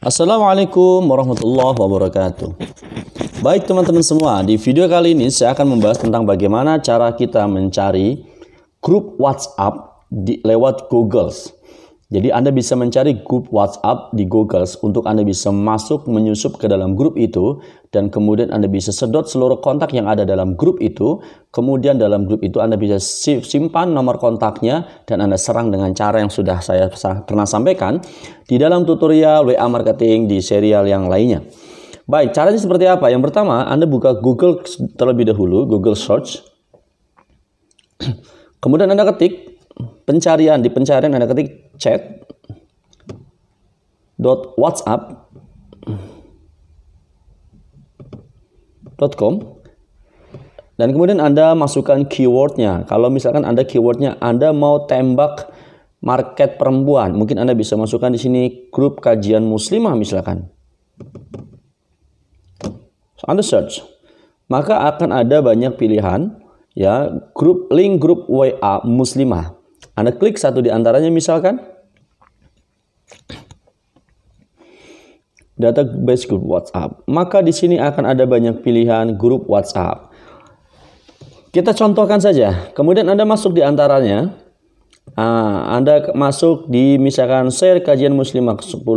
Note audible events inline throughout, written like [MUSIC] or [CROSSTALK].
Assalamualaikum warahmatullahi wabarakatuh. Baik teman-teman semua, di video kali ini saya akan membahas tentang bagaimana cara kita mencari grup WhatsApp di, lewat Google. Jadi Anda bisa mencari grup WhatsApp di Google untuk Anda bisa masuk menyusup ke dalam grup itu dan kemudian Anda bisa sedot seluruh kontak yang ada dalam grup itu. Kemudian dalam grup itu Anda bisa simpan nomor kontaknya dan Anda serang dengan cara yang sudah saya pernah sampaikan di dalam tutorial WA marketing di serial yang lainnya. Baik, caranya seperti apa? Yang pertama, Anda buka Google terlebih dahulu, Google search. [CLEARS THROAT] Kemudian Anda ketik pencarian di pencarian Anda ketik chat dot whatsapp dot com dan kemudian Anda masukkan keywordnya. Kalau misalkan Anda keywordnya Anda mau tembak market perempuan, mungkin Anda bisa masukkan di sini grup kajian muslimah misalkan. So, anda search. Maka akan ada banyak pilihan ya, grup link grup WA muslimah. Anda klik satu di antaranya misalkan. database grup WhatsApp. Maka di sini akan ada banyak pilihan grup WhatsApp. Kita contohkan saja. Kemudian Anda masuk di antaranya. Ah, Anda masuk di misalkan share kajian muslimah ke-10.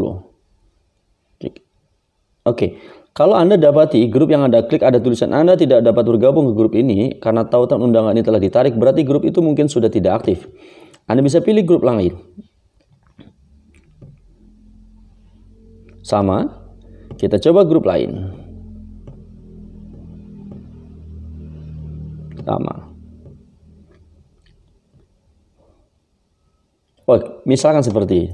Oke. Kalau Anda dapati grup yang Anda klik ada tulisan Anda tidak dapat bergabung ke grup ini karena tautan undangan ini telah ditarik, berarti grup itu mungkin sudah tidak aktif. Anda bisa pilih grup lain. sama. Kita coba grup lain. Sama. Oh, misalkan seperti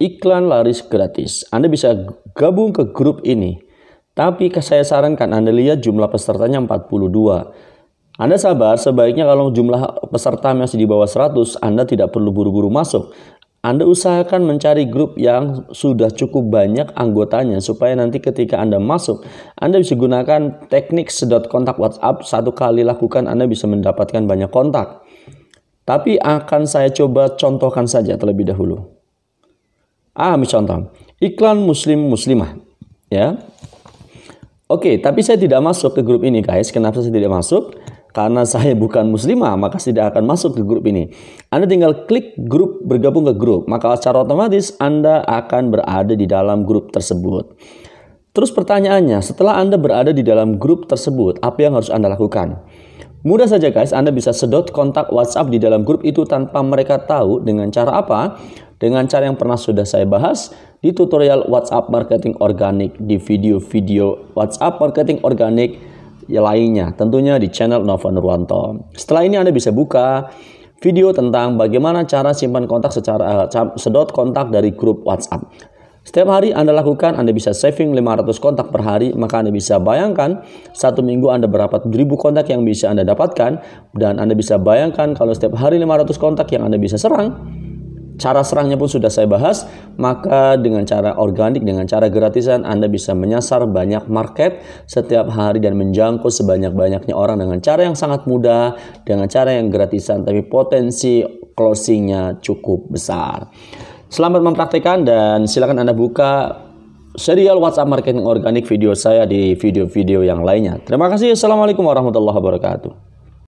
iklan laris gratis. Anda bisa gabung ke grup ini. Tapi saya sarankan Anda lihat jumlah pesertanya 42. Anda sabar, sebaiknya kalau jumlah peserta masih di bawah 100, Anda tidak perlu buru-buru masuk. Anda usahakan mencari grup yang sudah cukup banyak anggotanya supaya nanti ketika Anda masuk, Anda bisa gunakan teknik sedot kontak WhatsApp. Satu kali lakukan Anda bisa mendapatkan banyak kontak. Tapi akan saya coba contohkan saja terlebih dahulu. Ah, contoh. Iklan muslim muslimah. Ya. Oke, tapi saya tidak masuk ke grup ini guys. Kenapa saya tidak masuk? karena saya bukan muslimah maka tidak akan masuk ke grup ini. Anda tinggal klik grup bergabung ke grup, maka secara otomatis Anda akan berada di dalam grup tersebut. Terus pertanyaannya, setelah Anda berada di dalam grup tersebut, apa yang harus Anda lakukan? Mudah saja guys, Anda bisa sedot kontak WhatsApp di dalam grup itu tanpa mereka tahu dengan cara apa? Dengan cara yang pernah sudah saya bahas di tutorial WhatsApp marketing organik di video-video WhatsApp marketing organik Ya, lainnya, tentunya di channel Nova Nurwanto. Setelah ini Anda bisa buka video tentang bagaimana cara simpan kontak secara eh, sedot kontak dari grup WhatsApp. Setiap hari Anda lakukan, Anda bisa saving 500 kontak per hari, maka Anda bisa bayangkan satu minggu Anda berapa ribu kontak yang bisa Anda dapatkan, dan Anda bisa bayangkan kalau setiap hari 500 kontak yang Anda bisa serang, cara serangnya pun sudah saya bahas, maka dengan cara organik, dengan cara gratisan, Anda bisa menyasar banyak market setiap hari dan menjangkau sebanyak-banyaknya orang dengan cara yang sangat mudah, dengan cara yang gratisan, tapi potensi closingnya cukup besar. Selamat mempraktikkan dan silakan Anda buka serial WhatsApp Marketing Organik video saya di video-video yang lainnya. Terima kasih. Assalamualaikum warahmatullahi wabarakatuh.